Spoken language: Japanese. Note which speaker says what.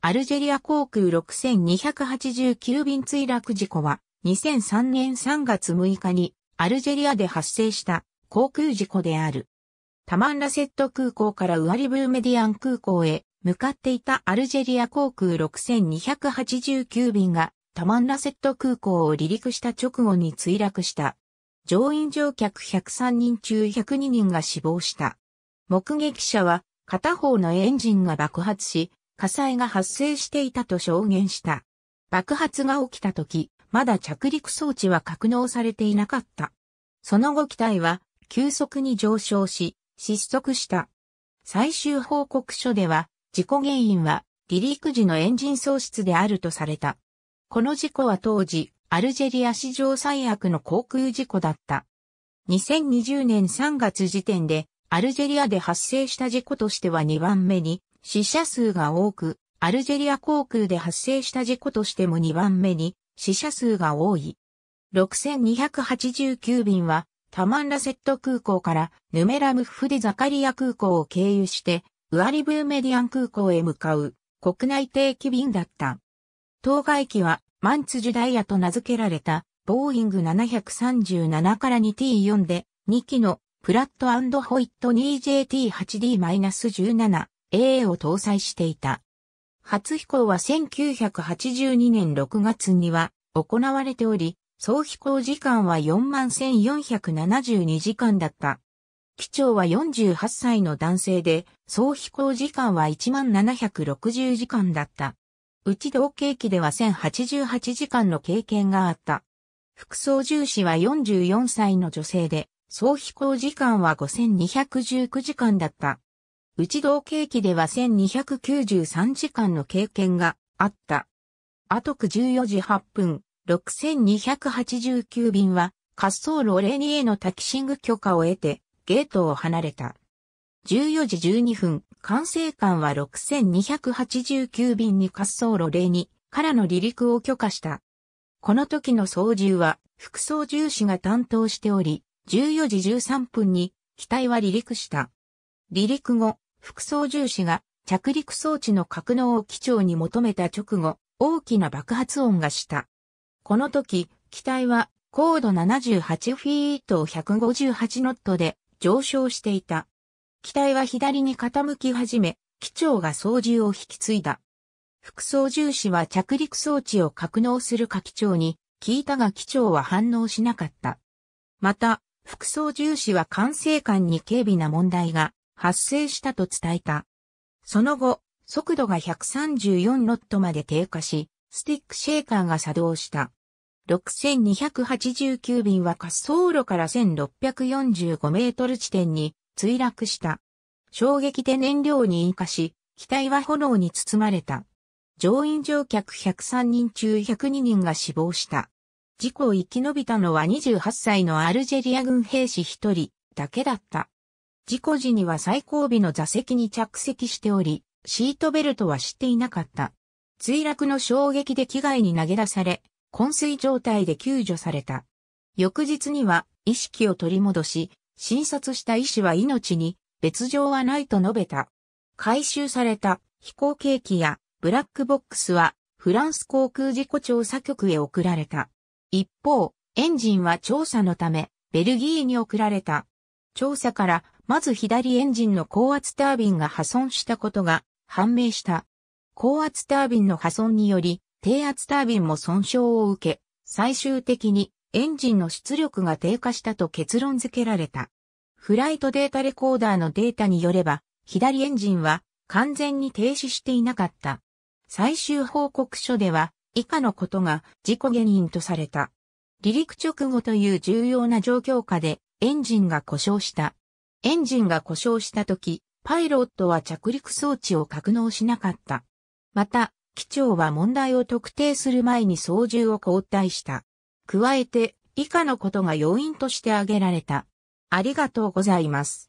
Speaker 1: アルジェリア航空6289便墜落事故は、2003年3月6日に、アルジェリアで発生した航空事故である。タマンラセット空港からウアリブーメディアン空港へ向かっていたアルジェリア航空6289便がタマンラセット空港を離陸した直後に墜落した。乗員乗客103人中102人が死亡した。目撃者は片方のエンジンが爆発し、火災が発生していたと証言した。爆発が起きた時、まだ着陸装置は格納されていなかった。その後機体は急速に上昇し、失速した。最終報告書では、事故原因は離陸時のエンジン喪失であるとされた。この事故は当時、アルジェリア史上最悪の航空事故だった。2020年3月時点で、アルジェリアで発生した事故としては2番目に死者数が多く、アルジェリア航空で発生した事故としても2番目に死者数が多い。6289便はタマンラセット空港からヌメラムフデザカリア空港を経由してウアリブーメディアン空港へ向かう国内定期便だった。当該機はマンツジュダイアと名付けられたボーイング737から 2T4 で2機のプラットホイット 2JT8D-17 AA を搭載していた。初飛行は1982年6月には行われており、総飛行時間は41,472時間だった。機長は48歳の男性で、総飛行時間は1760時間だった。うち同型機では1088時間の経験があった。副操縦士は44歳の女性で、総飛行時間は5219時間だった。内同景気では1293時間の経験があった。あとく14時8分、6289便は滑走路レニへのタキシング許可を得てゲートを離れた。14時12分、管制官は6289便に滑走路レニからの離陸を許可した。この時の操縦は副操縦士が担当しており、14時13分に機体は離陸した。離陸後、副操縦士が着陸装置の格納を機長に求めた直後、大きな爆発音がした。この時、機体は高度78フィートを158ノットで上昇していた。機体は左に傾き始め、機長が操縦を引き継いだ。副操縦士は着陸装置を格納するか機長に聞いたが機長は反応しなかった。また、副操縦士は管制官に軽微な問題が発生したと伝えた。その後、速度が134ノットまで低下し、スティックシェーカーが作動した。6289便は滑走路から1645メートル地点に墜落した。衝撃で燃料に引火し、機体は炎に包まれた。乗員乗客103人中102人が死亡した。事故を生き延びたのは28歳のアルジェリア軍兵士1人だけだった。事故時には最後尾の座席に着席しており、シートベルトはしていなかった。墜落の衝撃で機外に投げ出され、昏睡状態で救助された。翌日には意識を取り戻し、診察した医師は命に別状はないと述べた。回収された飛行計器やブラックボックスはフランス航空事故調査局へ送られた。一方、エンジンは調査のためベルギーに送られた。調査からまず左エンジンの高圧タービンが破損したことが判明した。高圧タービンの破損により、低圧タービンも損傷を受け、最終的にエンジンの出力が低下したと結論付けられた。フライトデータレコーダーのデータによれば、左エンジンは完全に停止していなかった。最終報告書では、以下のことが事故原因とされた。離陸直後という重要な状況下でエンジンが故障した。エンジンが故障した時、パイロットは着陸装置を格納しなかった。また、機長は問題を特定する前に操縦を交代した。加えて、以下のことが要因として挙げられた。ありがとうございます。